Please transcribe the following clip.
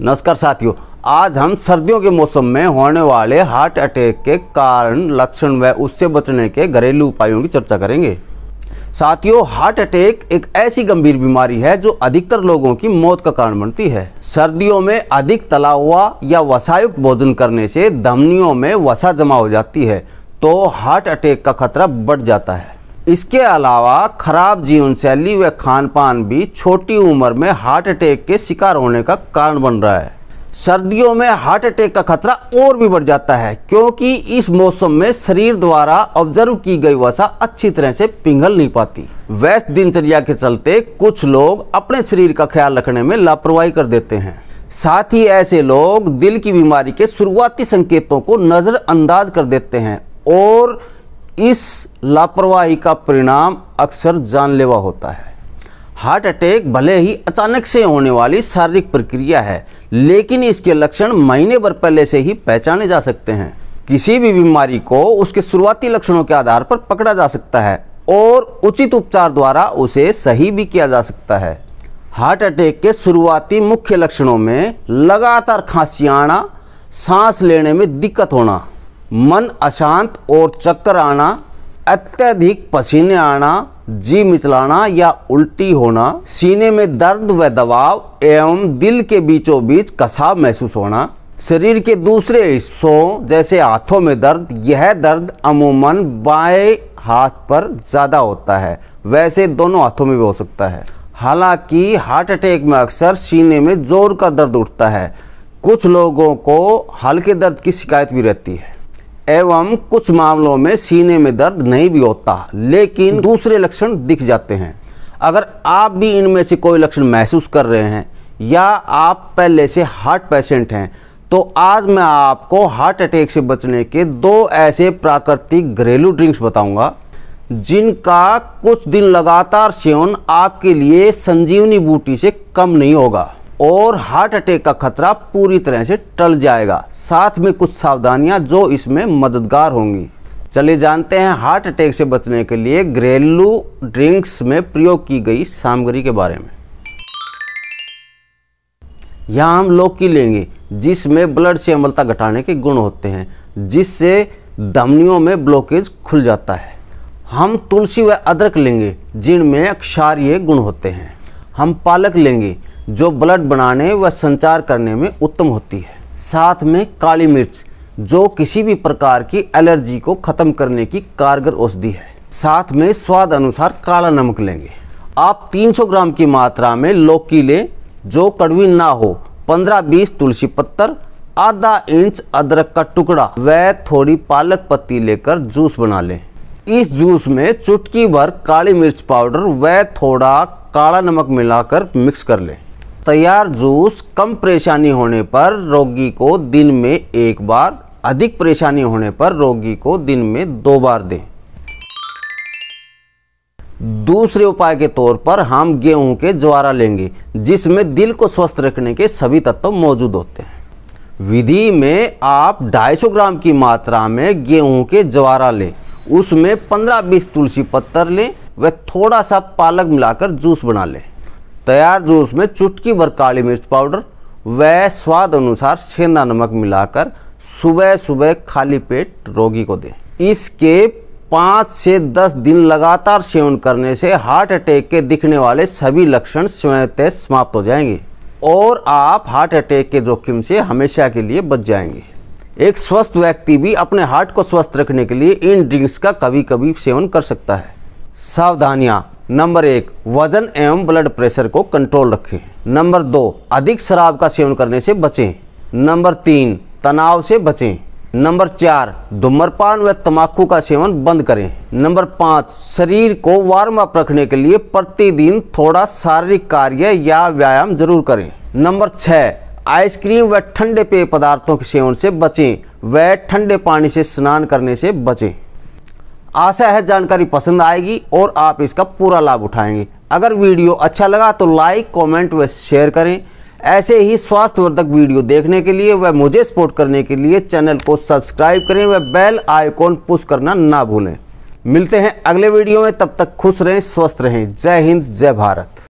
नमस्कार साथियों आज हम सर्दियों के मौसम में होने वाले हार्ट अटैक के कारण लक्षण व उससे बचने के घरेलू उपायों की चर्चा करेंगे साथियों हार्ट अटैक एक ऐसी गंभीर बीमारी है जो अधिकतर लोगों की मौत का कारण बनती है सर्दियों में अधिक तला हुआ या वसायुक्त भोजन करने से धमनियों में वसा जमा हो जाती है तो हार्ट अटैक का खतरा बढ़ जाता है इसके अलावा खराब जीवन शैली व खान पान भी छोटी उम्र में हार्ट अटैक के शिकार होने का कारण बन रहा है सर्दियों में हार्ट अटैक का खतरा और भी बढ़ जाता है क्योंकि इस मौसम में शरीर द्वारा ऑब्जर्व की गई वसा अच्छी तरह से पिघल नहीं पाती व्यस्त दिनचर्या के चलते कुछ लोग अपने शरीर का ख्याल रखने में लापरवाही कर देते हैं साथ ही ऐसे लोग दिल की बीमारी के शुरुआती संकेतों को नज़रअंदाज कर देते हैं और इस लापरवाही का परिणाम अक्सर जानलेवा होता है हार्ट अटैक भले ही अचानक से होने वाली शारीरिक प्रक्रिया है लेकिन इसके लक्षण महीने भर पहले से ही पहचाने जा सकते हैं किसी भी बीमारी को उसके शुरुआती लक्षणों के आधार पर पकड़ा जा सकता है और उचित उपचार द्वारा उसे सही भी किया जा सकता है हार्ट अटैक के शुरुआती मुख्य लक्षणों में लगातार खांसी आना सांस लेने में दिक्कत होना मन अशांत और चक्कर आना अत्यधिक पसीने आना जी मिचलाना या उल्टी होना सीने में दर्द व दबाव एवं दिल के बीचों बीच कसाव महसूस होना शरीर के दूसरे हिस्सों जैसे हाथों में दर्द यह दर्द अमूमन बाएं हाथ पर ज़्यादा होता है वैसे दोनों हाथों में भी हो सकता है हालांकि हार्ट अटैक में अक्सर सीने में जोर का दर्द उठता है कुछ लोगों को हल्के दर्द की शिकायत भी रहती है एवं कुछ मामलों में सीने में दर्द नहीं भी होता लेकिन दूसरे लक्षण दिख जाते हैं अगर आप भी इनमें से कोई लक्षण महसूस कर रहे हैं या आप पहले से हार्ट पेशेंट हैं तो आज मैं आपको हार्ट अटैक से बचने के दो ऐसे प्राकृतिक घरेलू ड्रिंक्स बताऊंगा जिनका कुछ दिन लगातार सेवन आपके लिए संजीवनी बूटी से कम नहीं होगा और हार्ट अटैक का खतरा पूरी तरह से टल जाएगा साथ में कुछ सावधानियां जो इसमें मददगार होंगी चलिए जानते हैं हार्ट अटैक से बचने के लिए घरेलू ड्रिंक्स में प्रयोग की गई सामग्री के बारे में यहाँ हम लौकी लेंगे जिसमें ब्लड से अम्लता घटाने के गुण होते हैं जिससे धमनियों में ब्लॉकेज खुल जाता है हम तुलसी व अदरक लेंगे जिनमें अक्षारीय गुण होते हैं हम पालक लेंगे जो ब्लड बनाने व संचार करने में उत्तम होती है साथ में काली मिर्च जो किसी भी प्रकार की एलर्जी को ख़त्म करने की कारगर औषधि है साथ में स्वाद अनुसार काला नमक लेंगे आप 300 ग्राम की मात्रा में लौकी लें जो कड़वी ना हो 15-20 तुलसी पत्तर आधा इंच अदरक का टुकड़ा व थोड़ी पालक पत्ती लेकर जूस बना लें इस जूस में चुटकी भर काली मिर्च पाउडर व थोड़ा काला नमक मिलाकर मिक्स कर लें तैयार जूस कम परेशानी होने पर रोगी को दिन में एक बार अधिक परेशानी होने पर रोगी को दिन में दो बार दें दूसरे उपाय के तौर पर हम गेहूं के ज्वारा लेंगे जिसमें दिल को स्वस्थ रखने के सभी तत्व मौजूद होते हैं विधि में आप 250 ग्राम की मात्रा में गेहूं के ज्वारा लें उसमें 15-20 तुलसी पत्तर लें व थोड़ा सा पालक मिलाकर जूस बना लें तैयार जूस में चुटकी भर काली मिर्च पाउडर व स्वाद अनुसार छेना नमक मिलाकर सुबह सुबह खाली पेट रोगी को दें इसके पाँच से दस दिन लगातार सेवन करने से हार्ट अटैक के दिखने वाले सभी लक्षण स्वयं समाप्त हो जाएंगे और आप हार्ट अटैक के जोखिम से हमेशा के लिए बच जाएंगे एक स्वस्थ व्यक्ति भी अपने हार्ट को स्वस्थ रखने के लिए इन ड्रिंक्स का कभी कभी सेवन कर सकता है सावधानियाँ नंबर एक वजन एवं ब्लड प्रेशर को कंट्रोल रखें नंबर दो अधिक शराब का सेवन करने से बचें नंबर तीन तनाव से बचें नंबर चार धूम्रपान व तम्बाकू का सेवन बंद करें नंबर पाँच शरीर को वार्म अप रखने के लिए प्रतिदिन थोड़ा शारीरिक कार्य या व्यायाम जरूर करें नंबर छः आइसक्रीम व ठंडे पेय पदार्थों के सेवन से बचें व ठंडे पानी से स्नान करने से बचें आशा है जानकारी पसंद आएगी और आप इसका पूरा लाभ उठाएंगे अगर वीडियो अच्छा लगा तो लाइक कमेंट व शेयर करें ऐसे ही स्वास्थ्यवर्धक वीडियो देखने के लिए व मुझे सपोर्ट करने के लिए चैनल को सब्सक्राइब करें व बेल आइकॉन पुश करना ना भूलें मिलते हैं अगले वीडियो में तब तक खुश रहें स्वस्थ रहें जय हिंद जय भारत